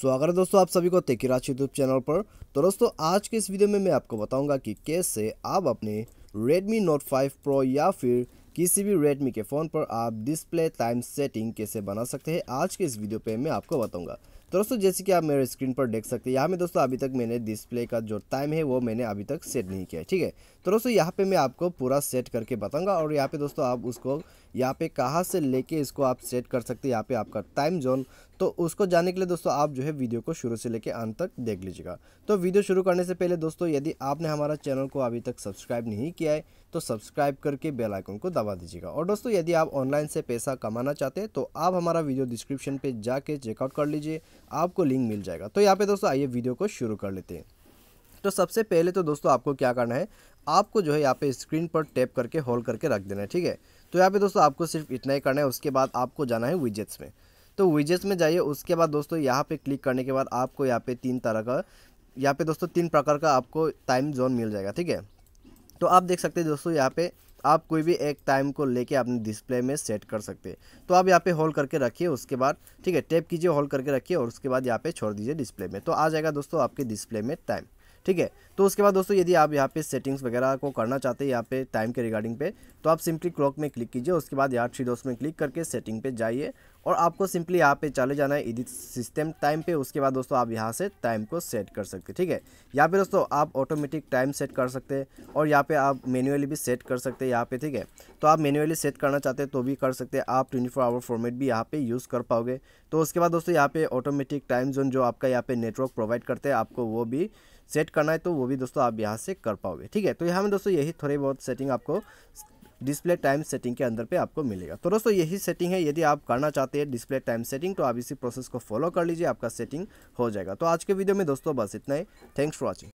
स्वागत है दोस्तों आप सभी को तेकी राज यूट्यूब चैनल पर तो दोस्तों आज के इस वीडियो में मैं आपको बताऊंगा कि कैसे आप अपने Redmi Note 5 Pro या फिर किसी भी Redmi के फ़ोन पर आप डिस्प्ले टाइम सेटिंग कैसे बना सकते हैं आज के इस वीडियो पे मैं आपको बताऊंगा तो दोस्तों जैसे कि आप मेरे स्क्रीन पर देख सकते हैं यहाँ में दोस्तों अभी तक मैंने डिस्प्ले का जो टाइम है वो मैंने अभी तक सेट नहीं किया ठीक है तो दोस्तों यहाँ पे मैं आपको पूरा सेट करके बताऊंगा और यहाँ पे दोस्तों आप उसको यहाँ पे कहाँ से लेके इसको आप सेट कर सकते हैं यहाँ पे आपका टाइम जोन तो उसको जानने के लिए दोस्तों आप जो है वीडियो को शुरू से लेके अंत तक देख लीजिएगा तो वीडियो शुरू करने से पहले दोस्तों यदि आपने हमारा चैनल को अभी तक सब्सक्राइब नहीं किया है तो सब्सक्राइब करके बेल आइकन को दबा दीजिएगा और दोस्तों यदि आप ऑनलाइन से पैसा कमाना चाहते हैं तो आप हमारा वीडियो डिस्क्रिप्शन पे जाके चेकआउट कर लीजिए आपको लिंक मिल जाएगा तो यहाँ पे दोस्तों आइए वीडियो को शुरू कर लेते हैं तो सबसे पहले तो दोस्तों आपको क्या करना है आपको जो है यहाँ पे स्क्रीन पर टैप करके होल्ड करके रख देना है ठीक है तो यहाँ पे दोस्तों आपको सिर्फ इतना ही करना है उसके बाद आपको जाना है विजेट्स में तो विजेट्स में जाइए उसके बाद दोस्तों यहाँ पे क्लिक करने के बाद आपको यहाँ पे तीन तरह का यहाँ पे दोस्तों तीन प्रकार का आपको टाइम जोन मिल जाएगा ठीक है तो आप देख सकते हैं दोस्तों यहाँ पे आप कोई भी एक टाइम को लेके अपने डिस्प्ले में सेट कर सकते हैं तो आप यहाँ पे होल्ड करके रखिए उसके बाद ठीक है टैप कीजिए होल्ड करके रखिए और उसके बाद यहाँ पे छोड़ दीजिए डिस्प्ले में तो आ जाएगा दोस्तों आपके डिस्प्ले में टाइम ठीक है तो उसके बाद दोस्तों यदि आप यहाँ पे सेटिंग्स वगैरह को करना चाहते हैं यहाँ पे टाइम के रिगार्डिंग पे तो आप सिंपली क्लॉक में क्लिक कीजिए उसके बाद यहाँ थ्री डॉस में क्लिक करके सेटिंग पे जाइए और आपको सिंपली यहाँ पे चले जाना है इधर सिस्टम टाइम पे उसके बाद दोस्तों आप यहाँ से टाइम को सेट कर सकते हैं ठीक है यहाँ पे दोस्तों आप ऑटोमेटिक टाइम सेट कर सकते हैं और यहाँ पे आप मेनुअली भी सेट कर सकते हैं यहाँ पे ठीक है तो आप मेनुअली सेट करना चाहते हैं तो भी कर सकते हैं आप ट्वेंटी फोर आवर फॉर्मेट भी यहाँ पर यूज़ कर पाओगे तो उसके बाद दोस्तों यहाँ पे ऑटोमेटिक टाइम जोन जो आपका यहाँ पर नेटवर्क प्रोवाइड करते हैं आपको वो भी सेट करना है तो वो भी दोस्तों आप यहाँ से कर पाओगे ठीक है तो यहाँ में दोस्तों यही थोड़ी बहुत सेटिंग आपको डिस्प्ले टाइम सेटिंग के अंदर पे आपको मिलेगा तो दोस्तों यही सेटिंग है यदि आप करना चाहते हैं डिस्प्ले टाइम सेटिंग तो आप इसी प्रोसेस को फॉलो कर लीजिए आपका सेटिंग हो जाएगा तो आज के वीडियो में दोस्तों बस इतना ही थैंक्स फॉर वॉचिंग